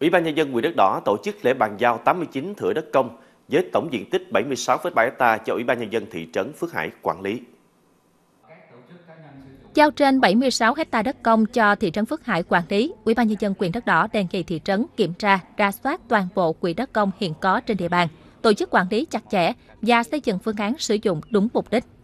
Ủy ban Nhân dân huyện đất đỏ tổ chức lễ bàn giao 89 thửa đất công với tổng diện tích 76,7 ha cho Ủy ban Nhân dân thị trấn Phước Hải quản lý. Giao trên 76 ha đất công cho thị trấn Phước Hải quản lý, Ủy ban nhân dân quyền đất đỏ đề nghị thị trấn kiểm tra, ra soát toàn bộ quỹ đất công hiện có trên địa bàn, tổ chức quản lý chặt chẽ và xây dựng phương án sử dụng đúng mục đích.